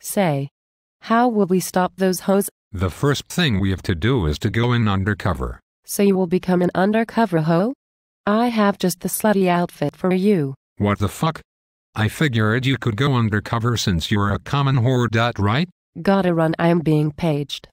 Say, how will we stop those hoes? The first thing we have to do is to go in undercover. So you will become an undercover hoe? I have just the slutty outfit for you. What the fuck? I figured you could go undercover since you're a common whore, right? Gotta run, I am being paged.